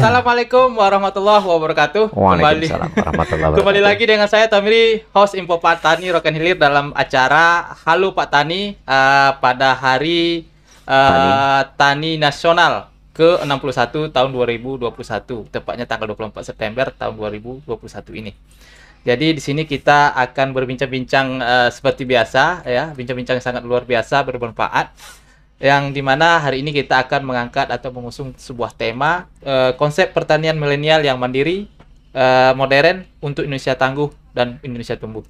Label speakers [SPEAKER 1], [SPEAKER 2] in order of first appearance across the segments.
[SPEAKER 1] Assalamualaikum warahmatullahi wabarakatuh. kembali, warahmatullahi Kembali lagi dengan saya Tamiri, host Info Pak Tani Roken Hilir dalam acara Halo Pak Tani uh, pada hari uh, Tani. Tani Nasional ke-61 tahun 2021, tepatnya tanggal 24 September tahun 2021 ini. Jadi di sini kita akan berbincang-bincang uh, seperti biasa ya, bincang-bincang sangat luar biasa bermanfaat yang dimana hari ini kita akan mengangkat atau mengusung sebuah tema uh, konsep pertanian milenial yang mandiri, uh, modern untuk Indonesia tangguh dan Indonesia tumbuh.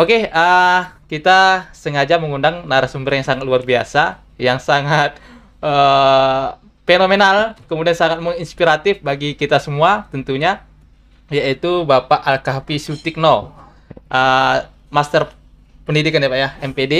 [SPEAKER 1] Oke, okay, uh, eh, kita sengaja mengundang narasumber yang sangat luar biasa, yang sangat uh, fenomenal, kemudian sangat menginspiratif bagi kita semua tentunya, yaitu Bapak Alkafi Sutikno, uh, Master Pendidikan ya Pak ya, MPD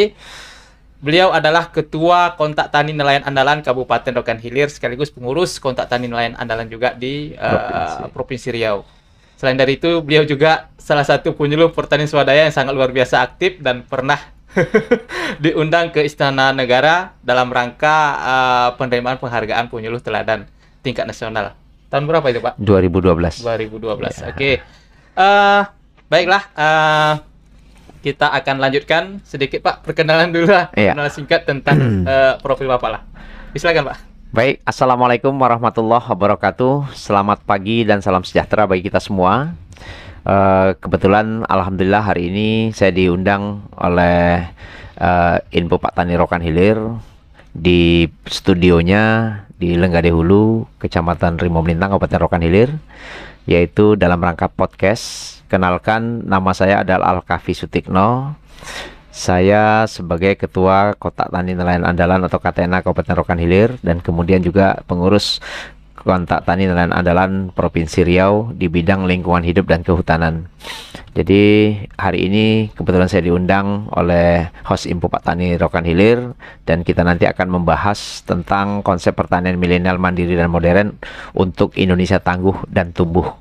[SPEAKER 1] Beliau adalah Ketua Kontak Tani Nelayan Andalan Kabupaten Rokan Hilir sekaligus pengurus Kontak Tani Nelayan Andalan juga di uh, Provinsi. Provinsi Riau. Selain dari itu, beliau juga salah satu penyuluh pertanian swadaya yang sangat luar biasa aktif dan pernah diundang ke Istana Negara dalam rangka uh, penerimaan penghargaan penyuluh teladan tingkat nasional. Tahun berapa itu, Pak?
[SPEAKER 2] 2012. 2012. Ya.
[SPEAKER 1] Oke. Okay. Uh, baiklah, uh, kita akan lanjutkan sedikit Pak perkenalan dulu lah, iya. perkenalan singkat tentang uh, profil Bapak lah. Silakan Pak.
[SPEAKER 2] Baik, assalamualaikum warahmatullahi wabarakatuh. Selamat pagi dan salam sejahtera bagi kita semua. Uh, kebetulan alhamdulillah hari ini saya diundang oleh uh, Info Pak Tani Rokan Hilir di studionya di Lenggade Hulu, Kecamatan Rimau Melintang, Kabupaten Rokan Hilir yaitu dalam rangka podcast. Kenalkan nama saya adalah Al Kafi Sutikno. Saya sebagai Ketua Kotak Tani Nelayan Andalan atau KTNA Kabupaten Rokan Hilir dan kemudian juga pengurus kontak tani dan andalan Provinsi Riau di bidang lingkungan hidup dan kehutanan. Jadi hari ini kebetulan saya diundang oleh host Info Pak Tani Rokan Hilir dan kita nanti akan membahas tentang konsep pertanian milenial mandiri dan modern untuk Indonesia tangguh dan tumbuh.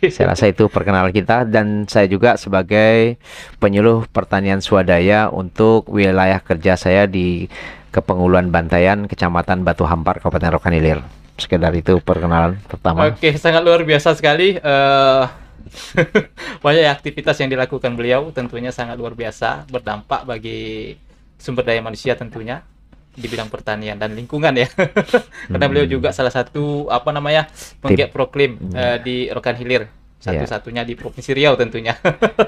[SPEAKER 2] Saya rasa itu perkenalan kita dan saya juga sebagai penyuluh pertanian swadaya untuk wilayah kerja saya di Kepenguluan Bantayan, Kecamatan Batu Hampar, Kabupaten Rokan Hilir sekedar itu perkenalan pertama.
[SPEAKER 1] Oke, sangat luar biasa sekali. Uh, banyak aktivitas yang dilakukan beliau tentunya sangat luar biasa, berdampak bagi sumber daya manusia tentunya di bidang pertanian dan lingkungan ya. Karena beliau hmm. juga salah satu apa namanya penggiat proklim uh, di Rokan Hilir, iya. satu-satunya yeah. di Provinsi Riau tentunya. Oke,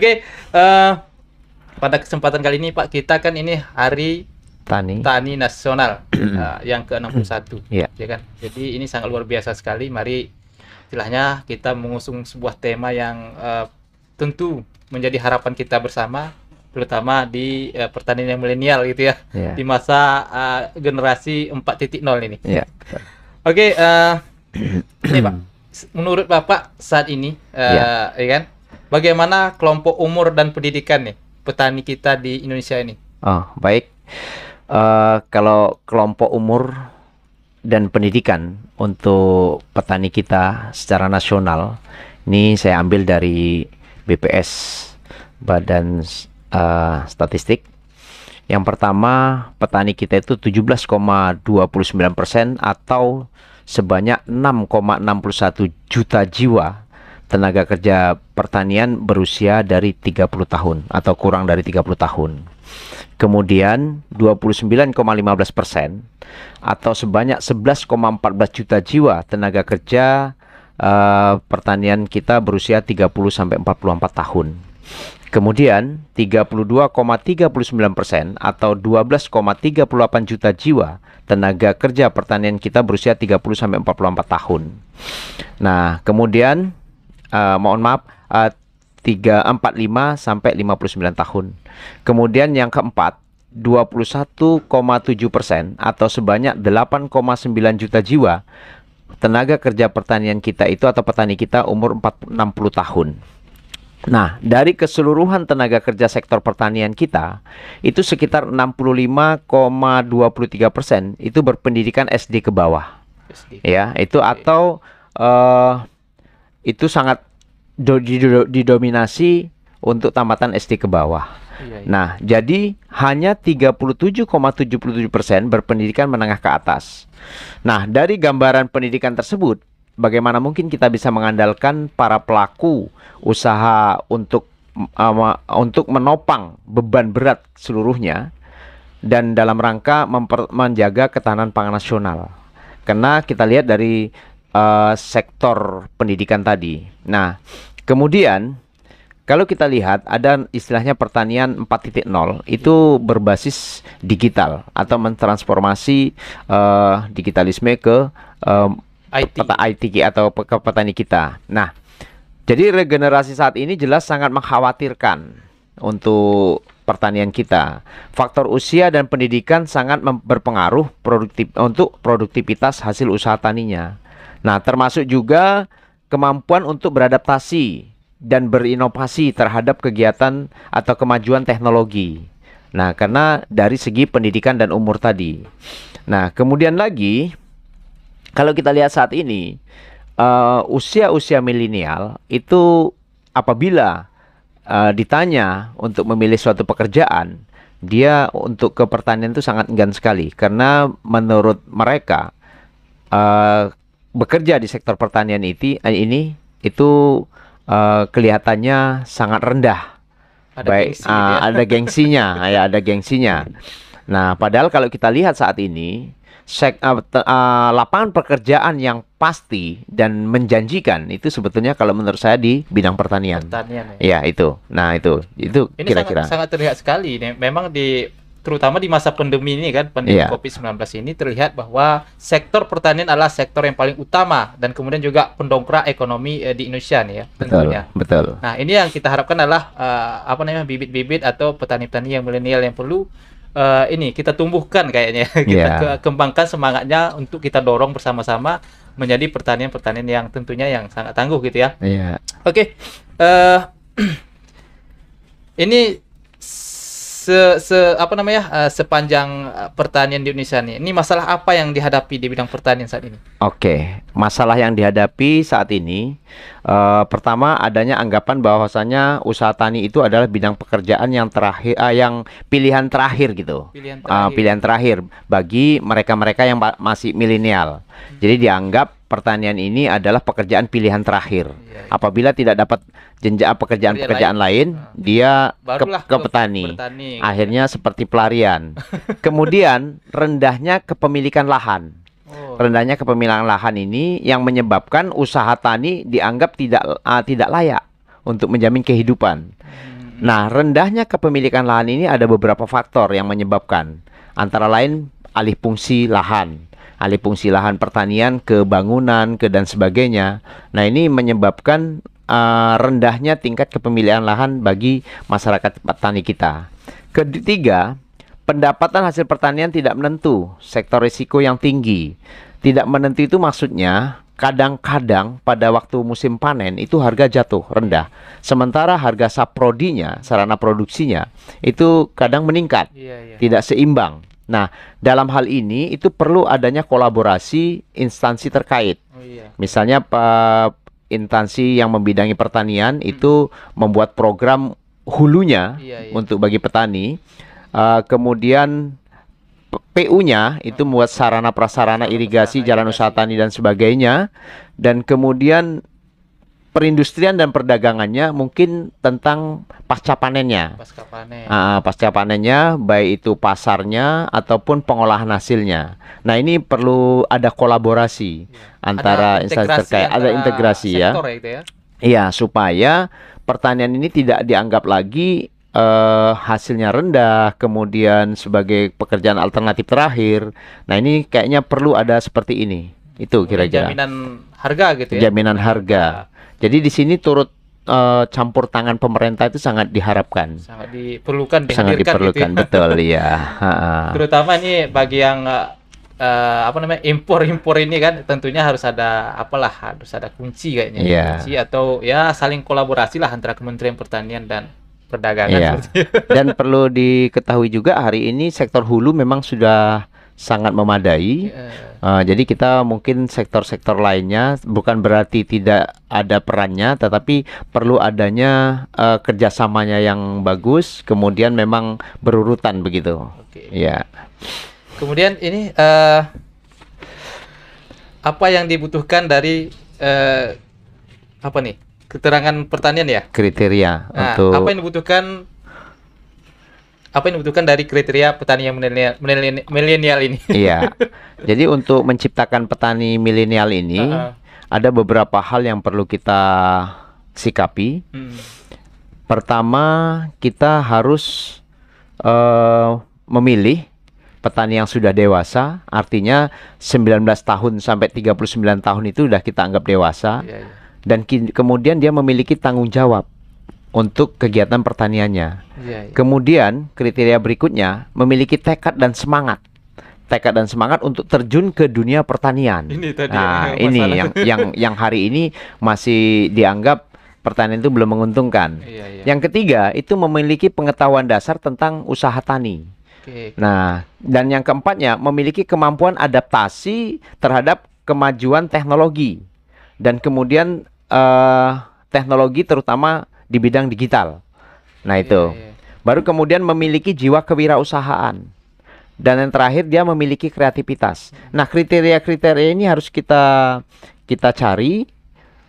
[SPEAKER 1] okay, uh, eh, pada kesempatan kali ini Pak kita kan ini hari tani tani nasional uh, yang ke-61 yeah. Ya. ya kan jadi ini sangat luar biasa sekali mari istilahnya kita mengusung sebuah tema yang uh, tentu menjadi harapan kita bersama terutama di uh, eh, pertanian milenial gitu ya yeah. di masa uh, generasi 4.0 ini yeah. oke okay, uh, ini pak menurut bapak saat ini uh, yeah. ya kan bagaimana kelompok umur dan pendidikan nih petani kita di Indonesia ini
[SPEAKER 2] oh baik uh, kalau kelompok umur dan pendidikan untuk petani kita secara nasional ini saya ambil dari BPS Badan uh, Statistik yang pertama petani kita itu 17,29 persen atau sebanyak 6,61 juta jiwa tenaga kerja pertanian berusia dari 30 tahun atau kurang dari 30 tahun. Kemudian 29,15 persen atau sebanyak 11,14 juta jiwa tenaga kerja uh, pertanian kita berusia 30 sampai 44 tahun. Kemudian 32,39 persen atau 12,38 juta jiwa tenaga kerja pertanian kita berusia 30 sampai 44 tahun. Nah, kemudian uh, mohon maaf uh, 3 45 sampai 59 tahun. Kemudian yang keempat 21,7 persen atau sebanyak 8,9 juta jiwa tenaga kerja pertanian kita itu atau petani kita umur 40, 60 tahun. Nah, dari keseluruhan tenaga kerja sektor pertanian kita, itu sekitar 65,23 persen itu berpendidikan SD ke bawah. SD. Ya, itu atau uh, itu sangat didominasi untuk tamatan SD ke bawah. Iya, iya. Nah, jadi hanya 37,77% berpendidikan menengah ke atas. Nah, dari gambaran pendidikan tersebut, bagaimana mungkin kita bisa mengandalkan para pelaku usaha untuk uh, untuk menopang beban berat seluruhnya dan dalam rangka menjaga ketahanan pangan nasional. Karena kita lihat dari uh, sektor pendidikan tadi. Nah, kemudian kalau kita lihat ada istilahnya pertanian 4.0 itu berbasis digital atau mentransformasi uh, digitalisme ke um, eh, IT. Peta IT atau ke petani kita. Nah, jadi regenerasi saat ini jelas sangat mengkhawatirkan untuk pertanian kita. Faktor usia dan pendidikan sangat berpengaruh produktif untuk produktivitas hasil usaha taninya. Nah, termasuk juga kemampuan untuk beradaptasi dan berinovasi terhadap kegiatan atau kemajuan teknologi. Nah, karena dari segi pendidikan dan umur tadi. Nah, kemudian lagi kalau kita lihat saat ini uh, usia-usia milenial itu apabila uh, ditanya untuk memilih suatu pekerjaan, dia untuk ke pertanian itu sangat enggan sekali karena menurut mereka uh, bekerja di sektor pertanian itu eh, ini itu uh, kelihatannya sangat rendah. Ada Baik, gengsi, uh, ada gengsinya, ya ada gengsinya. Nah, padahal kalau kita lihat saat ini sek, uh, uh, lapangan pekerjaan yang pasti dan menjanjikan itu sebetulnya kalau menurut saya di bidang pertanian. Pertanian ya. ya itu. Nah, itu. Itu kira-kira.
[SPEAKER 1] Sangat, sangat terlihat sekali nih. Memang di terutama di masa pandemi ini kan pandemi yeah. Covid-19 ini terlihat bahwa sektor pertanian adalah sektor yang paling utama dan kemudian juga pendongkrak ekonomi eh, di Indonesia nih ya tentunya. Betul, Nah, ini yang kita harapkan adalah uh, apa namanya bibit-bibit atau petani-petani yang milenial yang perlu uh, ini kita tumbuhkan kayaknya. kita yeah. Iya. kembangkan semangatnya untuk kita dorong bersama-sama menjadi pertanian-pertanian yang tentunya yang sangat tangguh gitu ya. Yeah. Oke. Okay. Uh, eh, ini se, se apa namanya uh, sepanjang eh, pertanian di Indonesia nih. Ini masalah apa yang dihadapi di bidang pertanian saat ini?
[SPEAKER 2] Oke, okay. masalah yang dihadapi saat ini uh, pertama adanya anggapan bahwasanya usaha tani itu adalah bidang pekerjaan yang terakhir uh, yang pilihan terakhir gitu. Pilihan terakhir. Uh, pilihan terakhir bagi mereka-mereka yang masih milenial. Hmm. Jadi dianggap pertanian ini adalah pekerjaan pilihan terakhir. Ya, Apabila tidak dapat jenjang pekerjaan-pekerjaan lain, lain, hmm. dia ke, ke, petani. Bertani, Akhirnya seperti pelarian. Kemudian rendahnya kepemilikan lahan. Oh. Rendahnya kepemilikan lahan ini yang menyebabkan usaha tani dianggap tidak uh, tidak layak untuk menjamin kehidupan. Hmm. Nah, rendahnya kepemilikan lahan ini ada beberapa faktor yang menyebabkan. Antara lain alih fungsi lahan alih fungsi lahan pertanian ke bangunan ke dan sebagainya. Nah, ini menyebabkan uh, rendahnya tingkat kepemilikan lahan bagi masyarakat petani kita. Ketiga, pendapatan hasil pertanian tidak menentu, sektor risiko yang tinggi. Tidak menentu itu maksudnya kadang-kadang pada waktu musim panen itu harga jatuh rendah, sementara harga saprodinya, sarana produksinya itu kadang meningkat, iya, iya. tidak seimbang. Nah, dalam hal ini itu perlu adanya kolaborasi instansi terkait. Oh, iya. Misalnya uh, instansi yang membidangi pertanian hmm. itu membuat program hulunya iya, iya. untuk bagi petani. Uh, kemudian PU-nya itu hmm. membuat sarana prasarana irigasi, jalan usaha tani dan sebagainya dan kemudian perindustrian dan perdagangannya mungkin tentang pasca panennya. Pasca panen. Uh, pasca panennya baik itu pasarnya ataupun pengolahan hasilnya. Nah, ini perlu ada kolaborasi ya. antara instansi terkait, ada integrasi ya. ya gitu ya. Iya, supaya pertanian ini tidak dianggap lagi uh, hasilnya rendah, kemudian sebagai pekerjaan alternatif terakhir. Nah, ini kayaknya perlu ada seperti ini. Itu kira-kira. Jaminan harga gitu ya. Jaminan harga. Jadi di sini turut uh, campur tangan pemerintah itu sangat diharapkan.
[SPEAKER 1] Sangat diperlukan, sangat diperlukan, gitu ya.
[SPEAKER 2] betul ya.
[SPEAKER 1] Terutama ini bagi yang uh, apa namanya impor-impor ini kan tentunya harus ada apalah harus ada kunci kayaknya yeah. kunci atau ya saling kolaborasi lah antara Kementerian Pertanian dan perdagangan. Yeah.
[SPEAKER 2] dan perlu diketahui juga hari ini sektor hulu memang sudah sangat memadai. Yeah. Iya. Uh, jadi kita mungkin sektor-sektor lainnya bukan berarti tidak ada perannya, tetapi perlu adanya uh, kerjasamanya yang bagus. Kemudian memang berurutan begitu. Okay. Ya. Yeah.
[SPEAKER 1] Kemudian ini uh, apa yang dibutuhkan dari uh, apa nih keterangan pertanian ya?
[SPEAKER 2] Kriteria nah, untuk apa yang
[SPEAKER 1] dibutuhkan apa yang dibutuhkan dari kriteria petani yang milenial ini? Iya.
[SPEAKER 2] Jadi untuk menciptakan petani milenial ini uh -uh. ada beberapa hal yang perlu kita sikapi. Hmm. Pertama, kita harus uh, memilih petani yang sudah dewasa, artinya 19 tahun sampai 39 tahun itu sudah kita anggap dewasa. Yeah, yeah. Dan kemudian dia memiliki tanggung jawab untuk kegiatan pertaniannya. Ya, ya. Kemudian kriteria berikutnya memiliki tekad dan semangat tekad dan semangat untuk terjun ke dunia pertanian. Ini tadi nah, yang ini yang yang yang hari ini masih dianggap pertanian itu belum menguntungkan. Iya, iya. Yang ketiga itu memiliki pengetahuan dasar tentang usaha tani. Oke, Nah, dan yang keempatnya memiliki kemampuan adaptasi terhadap kemajuan teknologi dan kemudian uh, teknologi terutama di bidang digital. Nah, iya, itu. Yeah, yeah. Baru kemudian memiliki jiwa kewirausahaan. Dan yang terakhir dia memiliki kreativitas. Nah, kriteria-kriteria ini harus kita kita cari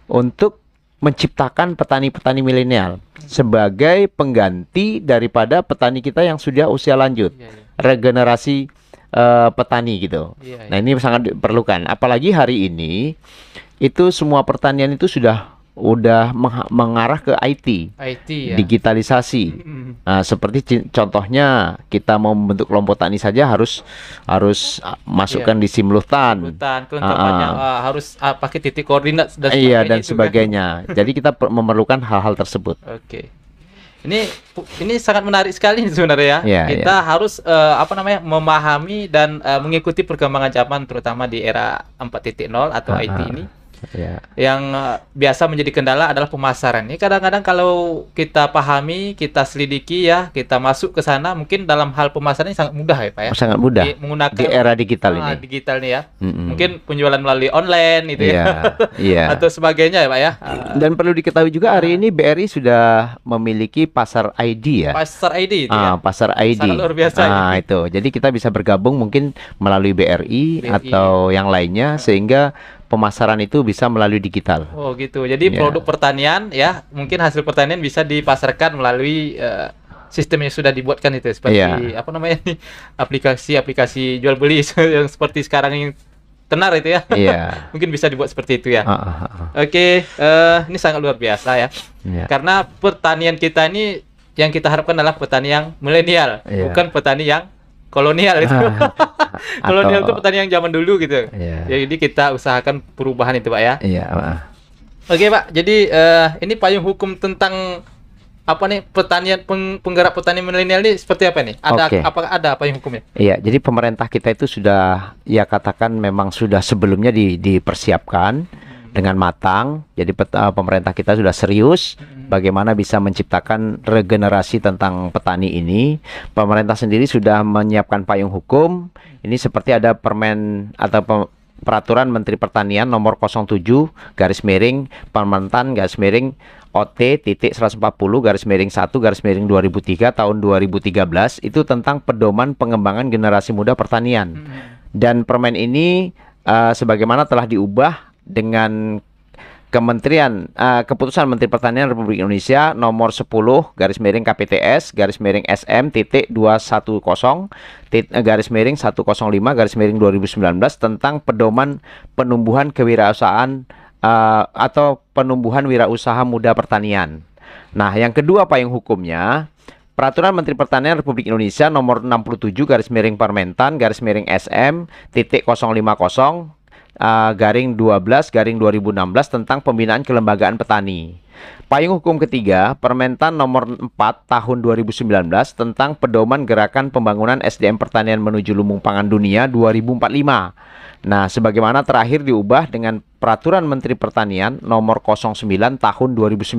[SPEAKER 2] untuk menciptakan petani-petani milenial sebagai pengganti daripada petani kita yang sudah usia lanjut iya, iya. regenerasi uh, petani gitu. Nah ini sangat diperlukan. Apalagi hari ini itu semua pertanian itu sudah udah mengarah ke IT, IT ya. digitalisasi. Nah, seperti contohnya kita mau membentuk kelompok tani saja harus harus masukkan iya. di simlutan, uh uh,
[SPEAKER 1] harus uh, pakai titik koordinat dan sebagainya. Iya dan sebagainya.
[SPEAKER 2] Kan? Jadi kita memerlukan hal-hal tersebut. Oke.
[SPEAKER 1] Okay. Ini ini sangat menarik sekali sebenarnya ya. Yeah, kita yeah. harus uh, apa namanya memahami dan uh, mengikuti perkembangan zaman terutama di era 4.0 atau uh -huh. IT ini Yeah. Yang eh, biasa menjadi kendala adalah pemasaran. Ini kadang-kadang kalau kita pahami, kita selidiki ya, kita masuk ke sana, mungkin dalam hal pemasaran ini sangat mudah ya Pak ya. Sangat mudah. Di, menggunakan di era
[SPEAKER 2] digital ah, ini.
[SPEAKER 1] Digital nih ya. Mm-hmm. Mungkin penjualan melalui online
[SPEAKER 2] itu yeah. ya. yeah. Iya. Atau sebagainya ya Pak ya. Dan perlu diketahui juga hari ah. ini BRI sudah memiliki pasar ID ya. Pasar ID itu ah, ya. Pasar ID. Sangat luar biasa. Ya. Ah, itu. Jadi kita bisa bergabung mungkin melalui BRI, BRI. atau yang lainnya sehingga pemasaran itu bisa melalui digital.
[SPEAKER 1] Oh gitu. Jadi yeah. produk pertanian ya mungkin hasil pertanian bisa dipasarkan melalui uh, sistem yang sudah dibuatkan itu seperti yeah. apa namanya ini, aplikasi-aplikasi jual beli yang seperti sekarang ini tenar itu ya. Yeah. mungkin bisa dibuat seperti itu ya. Uh, uh, uh. Oke, okay. uh, eh, ini sangat luar biasa ya. Yeah. Karena pertanian kita ini yang kita harapkan adalah petani yang milenial, yeah. bukan petani yang kolonial itu.
[SPEAKER 2] Kalau atau... itu petani
[SPEAKER 1] yang zaman dulu gitu. Yeah. Ya, jadi kita usahakan perubahan itu Pak ya. Iya. Yeah, Oke okay, Pak, jadi uh, ini payung hukum tentang apa nih pertanian peng, penggerak petani milenial ini seperti apa nih? Ada okay. apa ada apa hukumnya?
[SPEAKER 2] Iya, jadi pemerintah kita itu sudah ya katakan memang sudah sebelumnya di, dipersiapkan dengan matang. Jadi eh, pemerintah kita sudah serius mm-hmm. bagaimana bisa menciptakan regenerasi tentang petani ini. Pemerintah sendiri sudah menyiapkan payung hukum. Ini seperti ada permen atau peraturan Menteri Pertanian nomor 07 garis miring pemerintahan garis miring OT titik 140 garis miring 1 garis miring 2003 tahun 2013 itu tentang pedoman pengembangan generasi muda pertanian. Mm-hmm. Dan permen ini uh, sebagaimana telah diubah dengan Kementerian uh, Keputusan Menteri Pertanian Republik Indonesia nomor 10 garis miring KPTS garis miring SM titik 210 eh, garis miring 105 garis miring 2019 tentang pedoman penumbuhan kewirausahaan uh, atau penumbuhan wirausaha muda pertanian. Nah, yang kedua payung hukumnya Peraturan Menteri Pertanian Republik Indonesia nomor 67 garis miring Permentan garis miring SM titik 050 uh, garing 12 garing 2016 tentang pembinaan kelembagaan petani. Payung hukum ketiga, Permentan nomor 4 tahun 2019 tentang pedoman gerakan pembangunan SDM pertanian menuju lumbung pangan dunia 2045. Nah, sebagaimana terakhir diubah dengan Peraturan Menteri Pertanian nomor 09 tahun 2019.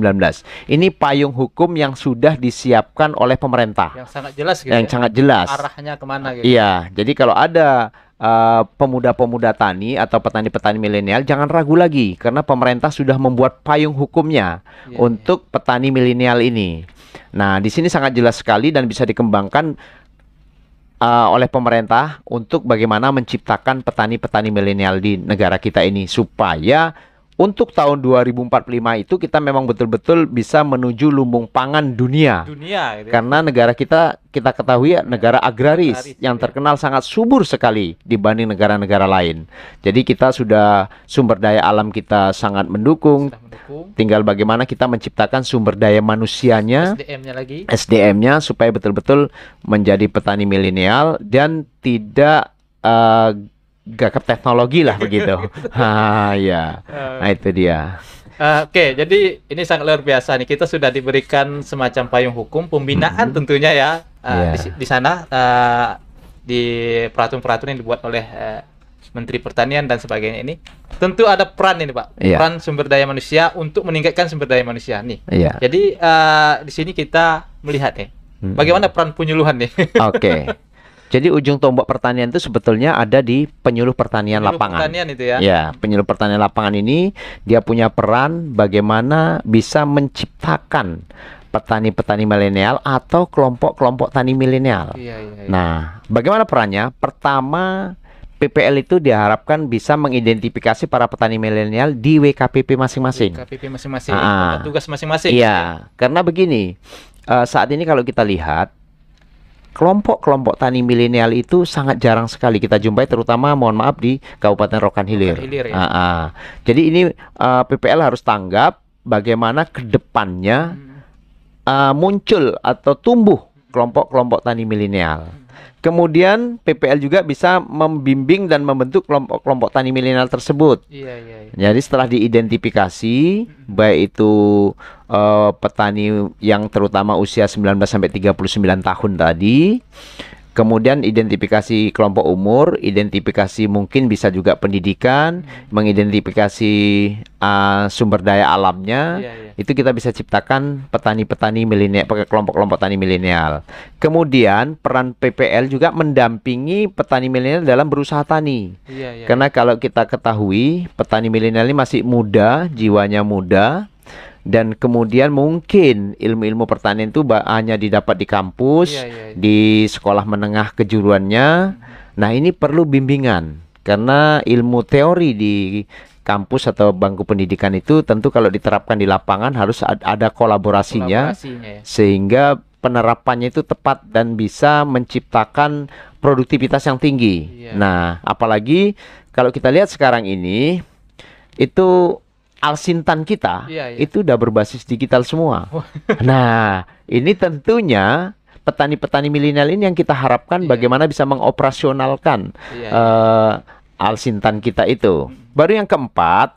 [SPEAKER 2] Ini payung hukum yang sudah disiapkan oleh pemerintah. Yang
[SPEAKER 1] sangat jelas gitu. Yang ya? sangat jelas. Arahnya kemana gitu. Iya,
[SPEAKER 2] jadi kalau ada Eh, pemuda-pemuda uh, tani atau petani-petani milenial jangan ragu lagi karena pemerintah sudah membuat payung hukumnya yeah, iya. untuk petani milenial ini. Nah, di sini sangat jelas sekali dan bisa dikembangkan uh, oleh pemerintah untuk bagaimana menciptakan petani-petani milenial di negara kita ini supaya untuk tahun 2045 itu kita memang betul-betul bisa menuju lumbung pangan dunia. Dunia gitu. Ya. Karena negara kita kita ketahui ya, negara agraris, agraris gitu yang ya. terkenal ya. sangat subur sekali dibanding negara-negara lain. Jadi kita sudah sumber daya alam kita sangat mendukung. mendukung. Tinggal bagaimana kita menciptakan sumber daya manusianya SDM-nya lagi. sdm supaya betul-betul menjadi petani milenial dan tidak uh, gak ke teknologi lah begitu. Gitu. ha, ya. Nah itu dia.
[SPEAKER 1] Uh, Oke, okay, jadi ini sangat luar biasa nih. Kita sudah diberikan semacam payung hukum pembinaan mm-hmm. tentunya ya uh, eh, yeah. di, di sana uh, di peraturan-peraturan yang dibuat oleh uh, Menteri Pertanian dan sebagainya ini. Tentu ada peran ini Pak, yeah. peran sumber daya manusia untuk meningkatkan sumber daya manusia nih. Yeah. Jadi uh, di sini kita melihat nih, mm-hmm. bagaimana peran penyuluhan nih. Oke. Okay.
[SPEAKER 2] Jadi ujung tombak pertanian itu sebetulnya ada di penyuluh pertanian penyuluh lapangan. Pertanian itu ya. Ya, penyuluh pertanian lapangan ini dia punya peran bagaimana bisa menciptakan petani-petani milenial atau kelompok-kelompok tani milenial. Iya, iya, iya. Nah, bagaimana perannya? Pertama, PPL itu diharapkan bisa mengidentifikasi para petani milenial di WKPP masing-masing.
[SPEAKER 1] WKPP masing-masing, ah, tugas masing-masing. Iya, ya.
[SPEAKER 2] karena begini, uh, saat ini kalau kita lihat kelompok-kelompok tani milenial itu sangat jarang sekali kita jumpai terutama mohon maaf di Kabupaten Rokan Hilir. Rokan Hilir ya. uh, uh. Jadi ini uh, eh, PPL harus tanggap bagaimana kedepannya hmm. uh, muncul atau tumbuh kelompok-kelompok tani milenial. Hmm. Kemudian PPL juga bisa membimbing dan membentuk kelompok-kelompok tani milenial tersebut. Iya, iya, iya. Jadi setelah diidentifikasi hmm. baik itu uh, petani yang terutama usia 19 sampai 39 tahun tadi Kemudian identifikasi kelompok umur, identifikasi mungkin bisa juga pendidikan, hmm. mengidentifikasi uh, sumber daya alamnya. Yeah, yeah. Itu kita bisa ciptakan petani-petani milenial, pakai kelompok-kelompok tani milenial. Kemudian peran PPL juga mendampingi petani milenial dalam berusaha tani. Yeah, yeah, Karena iya. kalau kita ketahui petani milenial ini masih muda, jiwanya muda dan kemudian mungkin ilmu-ilmu pertanian itu hanya didapat di kampus, yeah, yeah, yeah. di sekolah menengah kejuruannya. Nah, ini perlu bimbingan karena ilmu teori di kampus atau bangku pendidikan itu tentu kalau diterapkan di lapangan harus ada kolaborasinya, kolaborasinya ya. sehingga penerapannya itu tepat dan bisa menciptakan produktivitas yang tinggi. Yeah. Nah, apalagi kalau kita lihat sekarang ini itu alsintan kita iya, iya. itu udah berbasis digital semua. nah, ini tentunya petani-petani milenial ini yang kita harapkan iya. bagaimana bisa mengoperasionalkan iya, iya. Uh, alsintan kita itu. Baru yang keempat,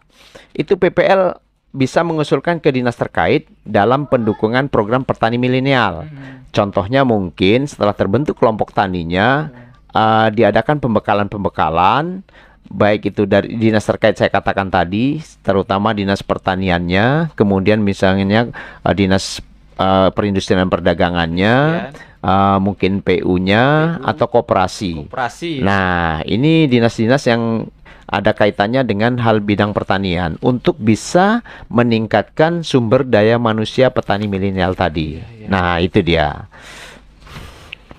[SPEAKER 2] itu PPL bisa mengusulkan ke dinas terkait dalam pendukungan program petani milenial. Hmm. Contohnya mungkin setelah terbentuk kelompok taninya uh, diadakan pembekalan-pembekalan baik itu dari dinas terkait saya katakan tadi, terutama dinas pertaniannya, kemudian misalnya uh, dinas uh, perindustrian dan perdagangannya, iya. uh, mungkin PU-nya PU, atau koperasi. koperasi. Nah, ini dinas-dinas yang ada kaitannya dengan hal bidang pertanian untuk bisa meningkatkan sumber daya manusia petani milenial tadi. ya, ya. Nah, itu dia.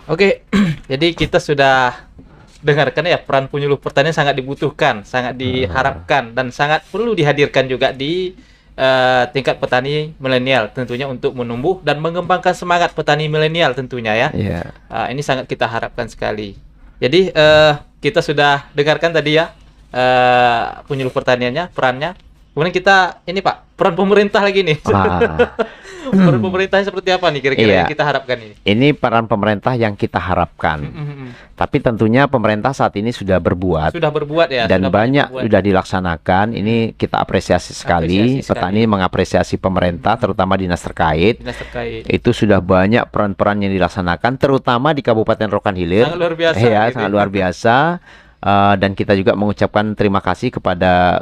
[SPEAKER 1] Oke, jadi kita sudah dengarkan ya peran penyuluh pertanian sangat dibutuhkan, sangat hmm. diharapkan dan sangat perlu dihadirkan juga di uh, tingkat petani milenial tentunya untuk menumbuh dan mengembangkan semangat petani milenial tentunya ya. Yeah. Iya. Uh, ini sangat kita harapkan sekali. Jadi uh, kita sudah dengarkan tadi ya uh, penyuluh pertaniannya perannya Kemudian kita ini Pak peran pemerintah lagi nih. Ah. peran hmm. pemerintahnya seperti apa nih kira-kira iya. yang kita harapkan ini?
[SPEAKER 2] Ini peran pemerintah yang kita harapkan. Hmm, hmm, Tapi tentunya pemerintah saat ini sudah berbuat. Sudah berbuat ya. Dan sudah banyak berbuat. sudah dilaksanakan. Ini kita apresiasi sekali. Apresiasi Petani mengapresiasi pemerintah, terutama dinas terkait. Dinas terkait. Itu sudah banyak peran-peran yang dilaksanakan, terutama di Kabupaten Rokan Hilir. Sangat luar biasa. Ya, sangat luar biasa. Uh, dan kita juga mengucapkan terima kasih kepada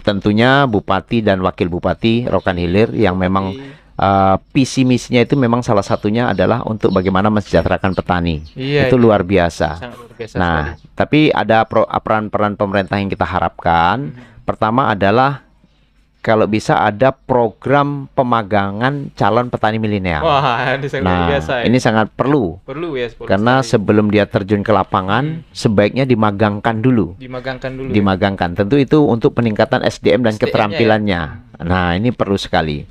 [SPEAKER 2] tentunya bupati dan wakil bupati Rokan Hilir yang memang uh, eh, visi misinya itu memang salah satunya adalah untuk bagaimana mensejahterakan petani. Iya, itu iya. luar biasa. Luar biasa nah, tapi ada peran-peran pemerintah yang kita harapkan. Hmm. Pertama adalah kalau bisa ada program pemagangan calon petani milenial. Wah, ini sangat nah, biasa. Ya. Ini sangat perlu. Perlu ya. yes, karena sekali. sebelum dia terjun ke lapangan, hmm. sebaiknya dimagangkan dulu.
[SPEAKER 1] Dimagangkan dulu. Ya.
[SPEAKER 2] Dimagangkan. Ya? Tentu itu untuk peningkatan SDM dan SDM ya. keterampilannya. Ya. Nah, ini perlu sekali.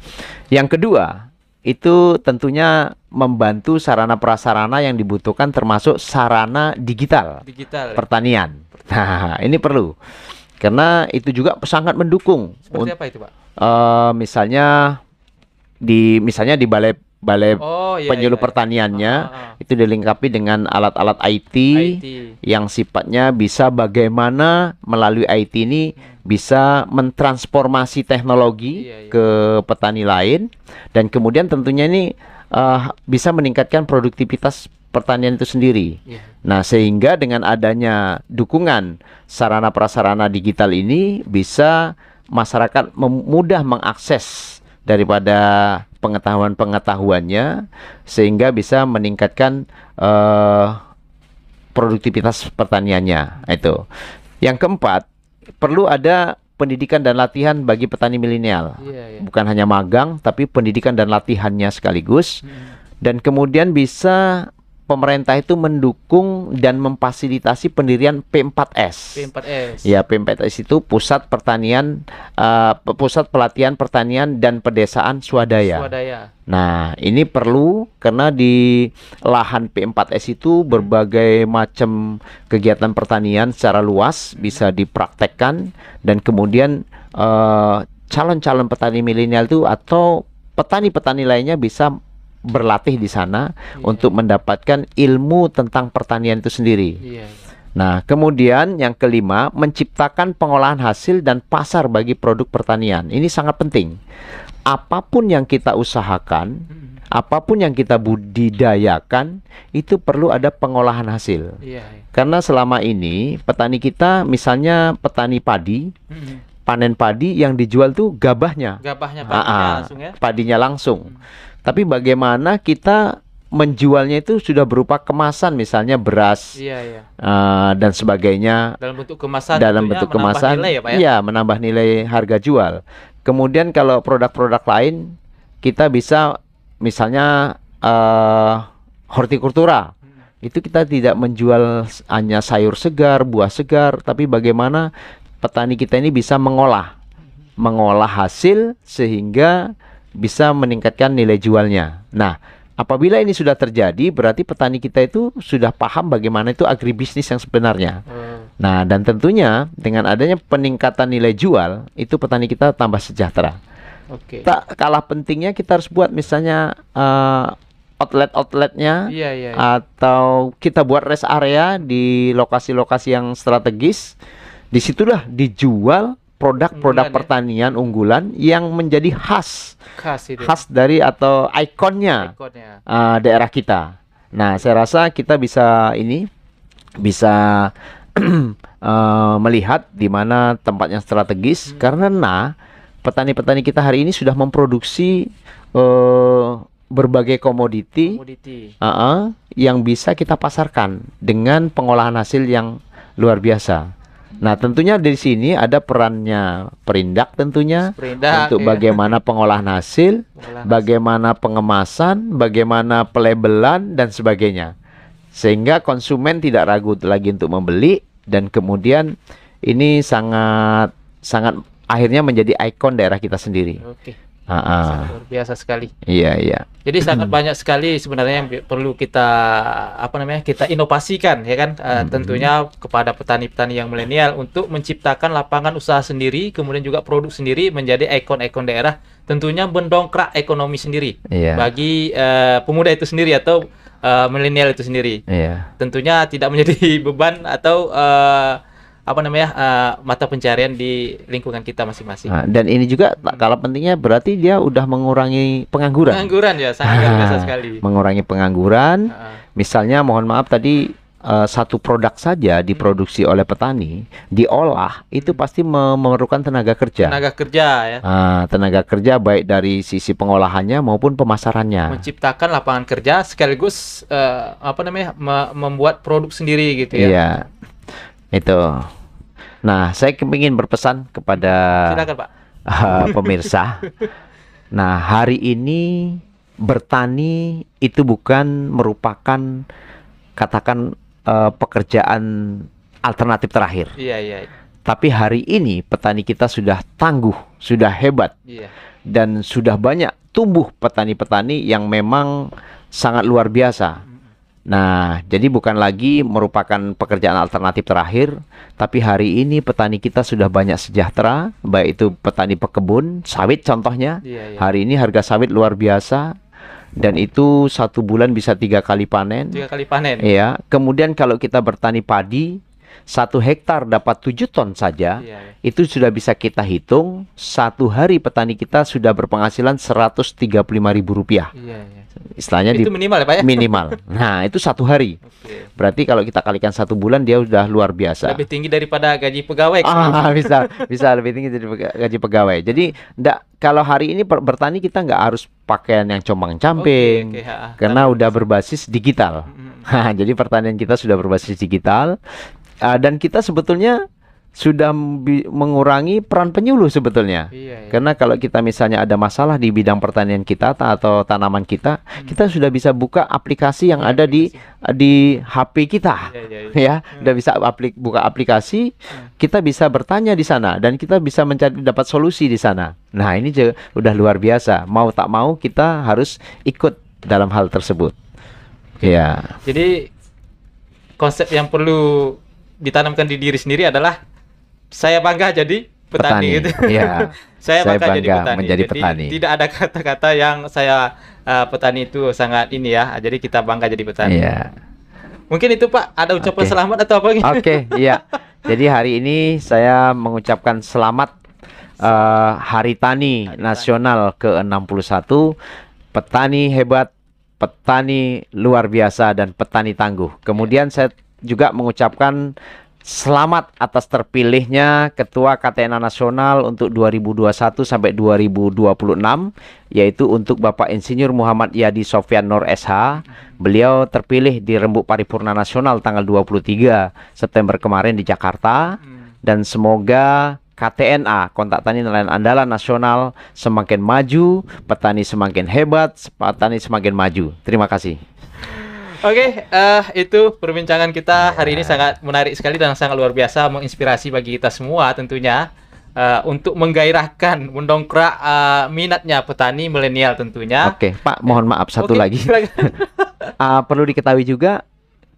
[SPEAKER 2] Yang kedua, itu tentunya membantu sarana prasarana yang dibutuhkan termasuk sarana digital. Digital. Pertanian. Nah, ini perlu karena itu juga sangat mendukung. Seperti apa itu, Pak? Uh, misalnya di misalnya di balai balai oh, iya, penyuluh iya, iya. pertaniannya ah, ah, ah. itu dilengkapi dengan alat-alat IT, IT yang sifatnya bisa bagaimana melalui IT ini hmm. bisa mentransformasi teknologi iya, iya. ke petani lain dan kemudian tentunya ini uh, bisa meningkatkan produktivitas pertanian itu sendiri. Yeah. Nah, sehingga dengan adanya dukungan sarana prasarana digital ini bisa masyarakat mudah mengakses daripada pengetahuan-pengetahuannya sehingga bisa meningkatkan uh, produktivitas pertaniannya itu. Yang keempat, perlu ada pendidikan dan latihan bagi petani milenial. Yeah, yeah. Bukan hanya magang tapi pendidikan dan latihannya sekaligus. Mm. Dan kemudian bisa pemerintah itu mendukung dan memfasilitasi pendirian P4S. P4S. Ya, P4S itu pusat pertanian uh, pusat pelatihan pertanian dan pedesaan swadaya. Swadaya. Nah, ini perlu karena di lahan P4S itu berbagai macam kegiatan pertanian secara luas bisa dipraktekkan dan kemudian eh, calon-calon uh, calon -calon petani milenial itu atau petani-petani lainnya bisa berlatih di sana yeah. untuk mendapatkan ilmu tentang pertanian itu sendiri. Yeah. Nah, kemudian yang kelima, menciptakan pengolahan hasil dan pasar bagi produk pertanian. Ini sangat penting. Apapun yang kita usahakan, hmm. apapun yang kita budidayakan, itu perlu ada pengolahan hasil. Iya, iya. Karena selama ini petani kita, misalnya petani padi, hmm panen padi yang dijual tuh gabahnya. Gabahnya padinya Aa, ah, ah. langsung ya. Padinya langsung. Hmm. Tapi bagaimana kita menjualnya itu sudah berupa kemasan misalnya beras iya, iya. Uh, dan sebagainya dalam bentuk kemasan dalam bentuk kemasan nilai ya, Pak, ya? Iya, menambah nilai harga jual kemudian kalau produk-produk lain kita bisa misalnya uh, hortikultura hmm. itu kita tidak menjual hanya sayur segar buah segar tapi bagaimana petani kita ini bisa mengolah mengolah hasil sehingga bisa meningkatkan nilai jualnya. Nah, apabila ini sudah terjadi berarti petani kita itu sudah paham bagaimana itu agribisnis yang sebenarnya. Hmm. Nah, dan tentunya dengan adanya peningkatan nilai jual itu petani kita tambah sejahtera. Oke. Okay. Tak kalah pentingnya kita harus buat misalnya uh, outlet-outletnya iya, iya, iya. atau kita buat rest area di lokasi-lokasi yang strategis. Disitulah dijual produk-produk ya? pertanian unggulan yang menjadi khas khas, itu. khas dari atau ikonnya, ikonnya. Uh, daerah kita. Nah, saya rasa kita bisa ini bisa uh, melihat di mana tempatnya strategis hmm. karena nah, petani-petani kita hari ini sudah memproduksi uh, berbagai komoditi, komoditi. Uh -uh, yang bisa kita pasarkan dengan pengolahan hasil yang luar biasa. Nah, tentunya di sini ada perannya perindak tentunya perindak, untuk iya. bagaimana pengolahan hasil, pengolahan bagaimana hasil. pengemasan, bagaimana pelebelan dan sebagainya. Sehingga konsumen tidak ragu lagi untuk membeli dan kemudian ini sangat sangat akhirnya menjadi ikon daerah kita sendiri. Oke uh -uh. luar biasa sekali iya iya
[SPEAKER 1] jadi sangat banyak sekali sebenarnya yang perlu kita apa namanya kita inovasikan ya kan uh, tentunya kepada petani-petani yang milenial untuk menciptakan lapangan usaha sendiri kemudian juga produk sendiri menjadi ikon-ikon daerah tentunya mendongkrak ekonomi sendiri yeah. bagi uh, pemuda itu sendiri atau uh, milenial itu sendiri yeah. tentunya tidak menjadi beban atau uh, apa namanya uh, mata pencarian di lingkungan kita masing-masing. Nah,
[SPEAKER 2] dan ini juga kalau pentingnya berarti dia udah mengurangi pengangguran. Pengangguran ya sangat ah, biasa sekali. Mengurangi pengangguran. Ah, ah. Misalnya mohon maaf tadi uh, satu produk saja hmm. diproduksi oleh petani diolah hmm. itu pasti memerlukan tenaga kerja.
[SPEAKER 1] Tenaga kerja ya.
[SPEAKER 2] Uh, tenaga kerja baik dari sisi pengolahannya maupun pemasarannya.
[SPEAKER 1] Menciptakan lapangan kerja sekaligus uh, apa namanya me membuat produk sendiri gitu ya. Iya. Yeah
[SPEAKER 2] itu nah saya ingin berpesan kepada Silakan, Pak. Uh, pemirsa nah hari ini bertani itu bukan merupakan katakan uh, pekerjaan alternatif terakhir iya iya tapi hari ini petani kita sudah tangguh sudah hebat iya. dan sudah banyak tumbuh petani-petani yang memang sangat luar biasa Nah, jadi bukan lagi merupakan pekerjaan alternatif terakhir, tapi hari ini petani kita sudah banyak sejahtera, baik itu petani pekebun, sawit contohnya. Iya, iya. Hari ini harga sawit luar biasa dan itu satu bulan bisa tiga kali panen. Tiga
[SPEAKER 1] kali panen. Iya.
[SPEAKER 2] Kemudian kalau kita bertani padi, satu hektar dapat tujuh ton saja, yeah. Iya. itu sudah bisa kita hitung satu hari petani kita sudah berpenghasilan seratus tiga puluh lima ribu rupiah. Yeah, iya. Istilahnya itu minimal ya Pak ya? Minimal. Nah itu satu hari. Okay. Berarti kalau kita kalikan satu bulan dia sudah luar biasa.
[SPEAKER 1] Lebih tinggi daripada gaji pegawai. Ah bisa
[SPEAKER 2] bisa lebih tinggi dari gaji pegawai. Jadi ndak kalau hari ini bertani kita nggak harus pakaian yang comang camping okay, okay, karena udah berbasis digital. Mm jadi pertanian kita sudah berbasis digital uh, dan kita sebetulnya sudah mengurangi peran penyuluh sebetulnya. Iya, iya. Karena kalau kita misalnya ada masalah di bidang pertanian kita atau tanaman kita, hmm. kita sudah bisa buka aplikasi yang ada di di HP kita. Iya, iya, iya. Ya, hmm. bisa aplik buka aplikasi, hmm. kita bisa bertanya di sana dan kita bisa mencari dapat solusi di sana. Nah, ini juga, sudah luar biasa. Mau tak mau kita harus ikut dalam hal tersebut. Oke. Ya.
[SPEAKER 1] Jadi konsep yang perlu ditanamkan di diri sendiri adalah saya bangga jadi petani, petani. gitu. Iya. saya, saya bangga, bangga jadi petani. Menjadi jadi, petani. Tidak ada kata-kata yang saya uh, petani itu sangat ini ya. Jadi kita bangga jadi petani. Iya. Mungkin itu Pak ada ucapan okay. selamat atau apa gitu. Oke, okay,
[SPEAKER 2] iya. Jadi hari ini saya mengucapkan selamat uh, Hari Tani Hari Nasional ke-61. Petani hebat, petani luar biasa dan petani tangguh. Kemudian iya. saya juga mengucapkan selamat atas terpilihnya Ketua KTNA Nasional untuk 2021 sampai 2026 yaitu untuk Bapak Insinyur Muhammad Yadi Sofian Nur SH. Beliau terpilih di Rembuk Paripurna Nasional tanggal 23 September kemarin di Jakarta hmm. dan semoga KTNA, Kontak Tani Nelayan Andalan Nasional semakin maju, petani semakin hebat, petani semakin maju. Terima kasih.
[SPEAKER 1] Oke, okay, uh, eh, itu perbincangan kita hari ini iya. sangat menarik sekali dan sangat luar biasa menginspirasi bagi kita semua tentunya uh, untuk menggairahkan, mendongkrak uh, minatnya petani milenial tentunya.
[SPEAKER 2] Oke, okay, Pak, mohon maaf satu okay, lagi. uh, perlu diketahui juga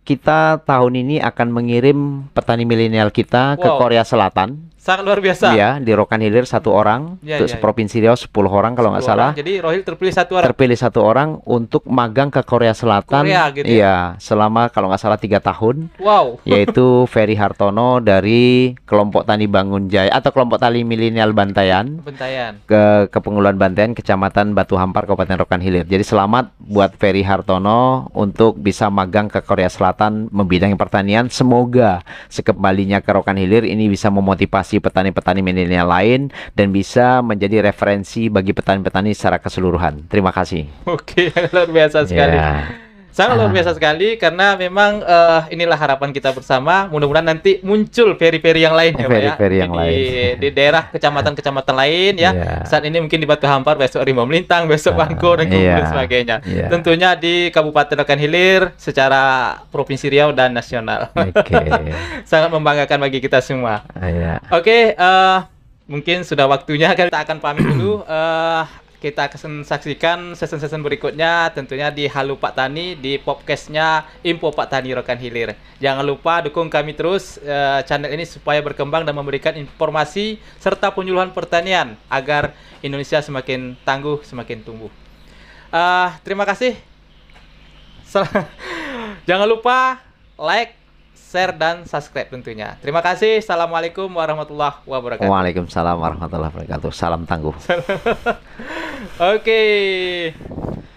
[SPEAKER 2] kita tahun ini akan mengirim petani milenial kita wow. ke Korea Selatan
[SPEAKER 1] Sangat luar biasa. Iya,
[SPEAKER 2] di Rokan Hilir satu hmm. orang, ya, untuk ya, seprovinsi iya. Riau 10 orang kalau nggak salah.
[SPEAKER 1] Jadi Rohil terpilih satu orang.
[SPEAKER 2] Terpilih satu orang untuk magang ke Korea Selatan. Korea gitu. Ya? Iya, selama kalau nggak salah tiga tahun.
[SPEAKER 1] Wow. Yaitu
[SPEAKER 2] Ferry Hartono dari kelompok tani Bangun Jaya atau kelompok tani milenial Bantayan. Bantayan. Ke Kepengulan Bantayan, Kecamatan Batu Hampar, Kabupaten Rokan Hilir. Jadi selamat buat Ferry Hartono untuk bisa magang ke Korea Selatan membidangi pertanian. Semoga sekembalinya ke Rokan Hilir ini bisa memotivasi generasi petani-petani milenial lain dan bisa menjadi referensi bagi petani-petani secara keseluruhan. Terima kasih.
[SPEAKER 1] Oke, luar biasa sekali. Yeah. Sangat luar ah. biasa sekali karena memang uh, inilah harapan kita bersama. Mudah-mudahan nanti muncul peri-peri yang lain ya, peri ya. -peri yang di, lain. Di daerah kecamatan-kecamatan lain ya. Yeah. Saat ini mungkin di Batu Hampar, besok Rimau Melintang, besok Bangko ah, dan yeah. sebagainya. Yeah. Tentunya di Kabupaten Rekan Hilir secara provinsi Riau dan nasional. Okay. Sangat membanggakan bagi kita semua. Uh, yeah. Iya. Oke, okay, uh, eh, mungkin sudah waktunya kita akan pamit dulu. Uh, kita akan saksikan season-season berikutnya tentunya di Halu Pak Tani di podcastnya Info Pak Tani Rokan Hilir. Jangan lupa dukung kami terus uh, channel ini supaya berkembang dan memberikan informasi serta penyuluhan pertanian agar Indonesia semakin tangguh, semakin tumbuh. Uh, terima kasih. Sel Jangan lupa like, share, dan subscribe tentunya. Terima kasih. Assalamualaikum warahmatullahi wabarakatuh.
[SPEAKER 2] Waalaikumsalam warahmatullahi wabarakatuh. Salam tangguh. Oke.
[SPEAKER 1] okay.